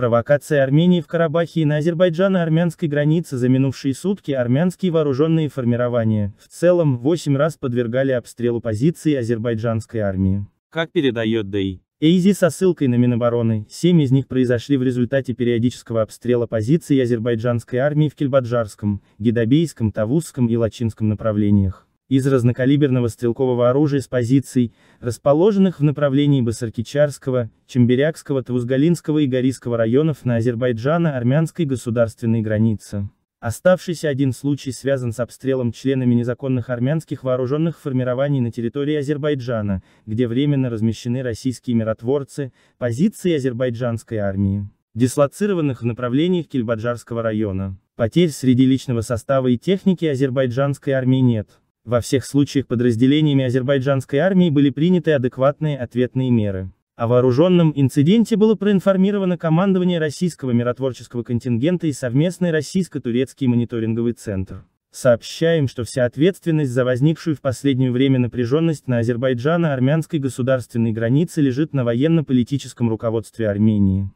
Провокация Армении в Карабахе и на Азербайджано-армянской границе за минувшие сутки армянские вооруженные формирования, в целом, 8 раз подвергали обстрелу позиции азербайджанской армии. Как передает Дэй. Эйзи со ссылкой на Минобороны, 7 из них произошли в результате периодического обстрела позиций азербайджанской армии в Кельбаджарском, Гидабейском, Тавузском и Лачинском направлениях из разнокалиберного стрелкового оружия с позиций, расположенных в направлении Басаркичарского, Чембирякского, Тавузгалинского и Горийского районов на Азербайджано-армянской государственной границе. Оставшийся один случай связан с обстрелом членами незаконных армянских вооруженных формирований на территории Азербайджана, где временно размещены российские миротворцы, позиции азербайджанской армии, дислоцированных в направлениях Кильбаджарского района. Потерь среди личного состава и техники азербайджанской армии нет. Во всех случаях подразделениями азербайджанской армии были приняты адекватные ответные меры. О вооруженном инциденте было проинформировано командование российского миротворческого контингента и совместный российско-турецкий мониторинговый центр. Сообщаем, что вся ответственность за возникшую в последнее время напряженность на Азербайджано-армянской государственной границе лежит на военно-политическом руководстве Армении.